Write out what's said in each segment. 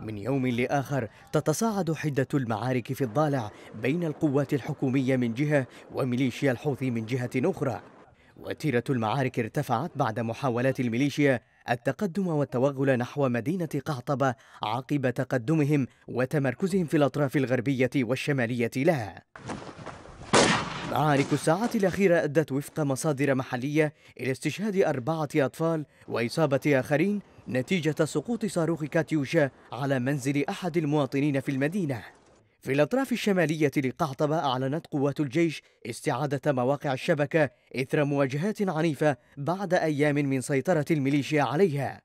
من يوم لآخر تتصاعد حدة المعارك في الضالع بين القوات الحكومية من جهة وميليشيا الحوثي من جهة أخرى وتيرة المعارك ارتفعت بعد محاولات الميليشيا التقدم والتوغل نحو مدينة قعطبة عقب تقدمهم وتمركزهم في الأطراف الغربية والشمالية لها معارك الساعات الأخيرة أدت وفق مصادر محلية إلى استشهاد أربعة أطفال وإصابة آخرين نتيجة سقوط صاروخ كاتيوشا على منزل أحد المواطنين في المدينة في الأطراف الشمالية لقعطبة أعلنت قوات الجيش استعادة مواقع الشبكة إثر مواجهات عنيفة بعد أيام من سيطرة الميليشيا عليها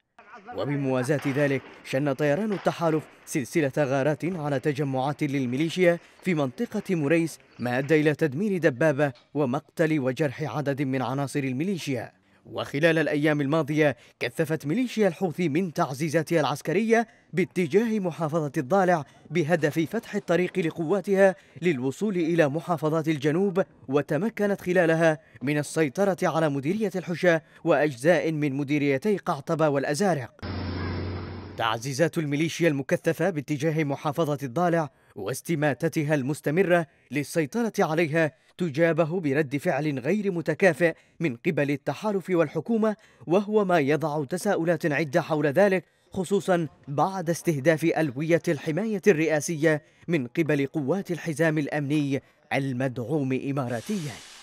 وبموازاة ذلك شن طيران التحالف سلسلة غارات على تجمعات للميليشيا في منطقة مريس ما أدى إلى تدمير دبابة ومقتل وجرح عدد من عناصر الميليشيا وخلال الأيام الماضية كثفت ميليشيا الحوثي من تعزيزاتها العسكرية باتجاه محافظة الضالع بهدف فتح الطريق لقواتها للوصول إلى محافظات الجنوب وتمكنت خلالها من السيطرة على مديرية الحشا وأجزاء من مديريتي قعطبة والأزارق تعزيزات الميليشيا المكثفة باتجاه محافظة الضالع واستماتتها المستمرة للسيطرة عليها تجابه برد فعل غير متكافئ من قبل التحالف والحكومة وهو ما يضع تساؤلات عدة حول ذلك خصوصا بعد استهداف ألوية الحماية الرئاسية من قبل قوات الحزام الأمني المدعوم إماراتياً